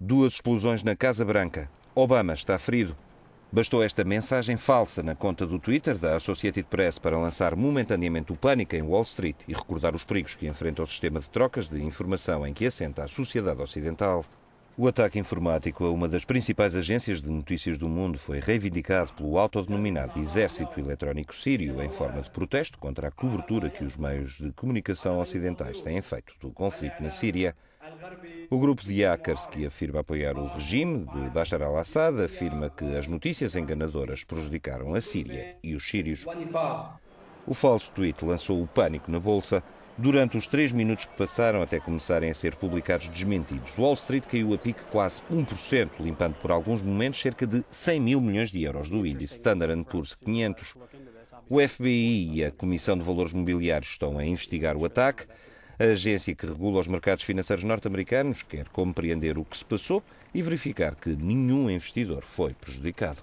Duas explosões na Casa Branca. Obama está ferido. Bastou esta mensagem falsa na conta do Twitter da Associated Press para lançar momentaneamente o pânico em Wall Street e recordar os perigos que enfrenta o sistema de trocas de informação em que assenta a sociedade ocidental. O ataque informático a uma das principais agências de notícias do mundo foi reivindicado pelo autodenominado Exército Eletrónico Sírio em forma de protesto contra a cobertura que os meios de comunicação ocidentais têm feito do conflito na Síria o grupo de hackers que afirma apoiar o regime de Bashar al-Assad afirma que as notícias enganadoras prejudicaram a Síria e os sírios. O falso tweet lançou o pânico na bolsa. Durante os três minutos que passaram até começarem a ser publicados desmentidos, Wall Street caiu a pique quase 1%, limpando por alguns momentos cerca de 100 mil milhões de euros do índice Standard Poor's 500. O FBI e a Comissão de Valores Mobiliários estão a investigar o ataque. A agência que regula os mercados financeiros norte-americanos quer compreender o que se passou e verificar que nenhum investidor foi prejudicado.